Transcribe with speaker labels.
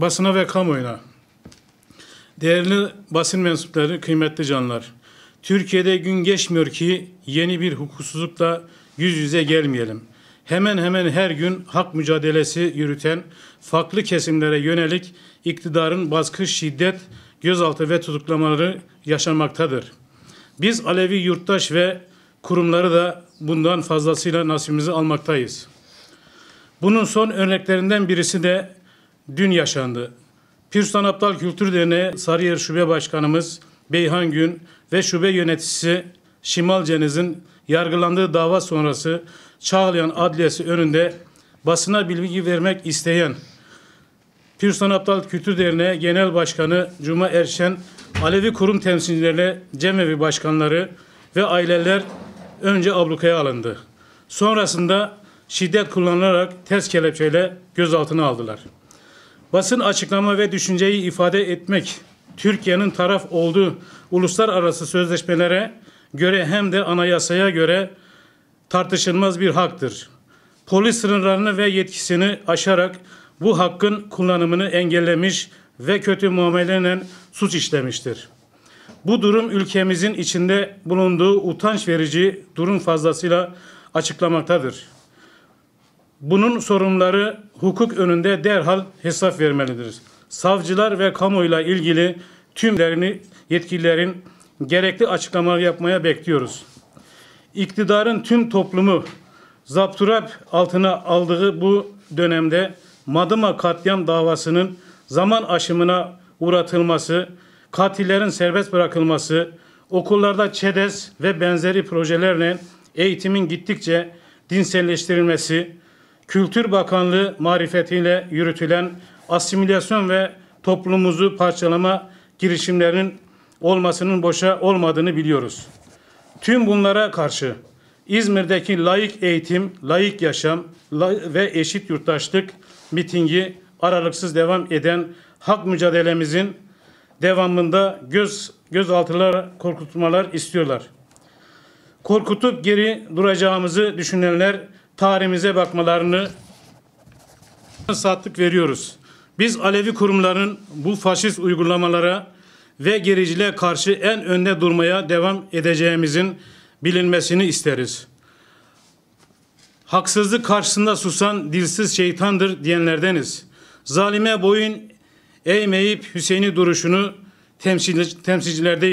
Speaker 1: basına ve kamuoyuna. Değerli basın mensupları, kıymetli canlar. Türkiye'de gün geçmiyor ki yeni bir hukuksuzlukla yüz yüze gelmeyelim. Hemen hemen her gün hak mücadelesi yürüten farklı kesimlere yönelik iktidarın baskı, şiddet, gözaltı ve tutuklamaları yaşanmaktadır. Biz Alevi yurttaş ve kurumları da bundan fazlasıyla nasibimizi almaktayız. Bunun son örneklerinden birisi de dün yaşandı. Pürsan Aptal Kültür Derneği Sarıyer Şube Başkanımız Beyhan Gün ve şube yöneticisi Şimal Ceniz'in yargılandığı dava sonrası Çağlayan Adliyesi önünde basına bilgi vermek isteyen Pürsan Aptal Kültür Derneği Genel Başkanı Cuma Erşen, Alevi kurum temsilcileri, cemevi başkanları ve aileler önce ablukaya alındı. Sonrasında şiddet kullanılarak ters kelepçeyle gözaltına aldılar. Basın açıklama ve düşünceyi ifade etmek Türkiye'nin taraf olduğu uluslararası sözleşmelere göre hem de anayasaya göre tartışılmaz bir haktır. Polis sınırlarını ve yetkisini aşarak bu hakkın kullanımını engellemiş ve kötü muameleyle suç işlemiştir. Bu durum ülkemizin içinde bulunduğu utanç verici durum fazlasıyla açıklamaktadır. Bunun sorumluları hukuk önünde derhal hesap vermelidir. Savcılar ve kamuyla ilgili tümlerini yetkililerin gerekli açıklama yapmaya bekliyoruz. İktidarın tüm toplumu zapturap altına aldığı bu dönemde Madıma katliam davasının zaman aşımına uğratılması, katillerin serbest bırakılması, okullarda ÇEDES ve benzeri projelerle eğitimin gittikçe dinselleştirilmesi, Kültür Bakanlığı marifetiyle yürütülen asimilasyon ve toplumumuzu parçalama girişimlerinin olmasının boşa olmadığını biliyoruz. Tüm bunlara karşı İzmir'deki layık eğitim, layık yaşam ve eşit yurttaşlık mitingi aralıksız devam eden hak mücadelemizin devamında göz gözaltılar, korkutmalar istiyorlar. Korkutup geri duracağımızı düşünenler tarihimize bakmalarını saatlik veriyoruz. Biz Alevi kurumlarının bu faşist uygulamalara ve gericiliğe karşı en önde durmaya devam edeceğimizin bilinmesini isteriz. Haksızlık karşısında susan dilsiz şeytandır diyenlerdeniz. Zalime boyun eğmeyip Hüseyin'i duruşunu temsilcilerdeyiz.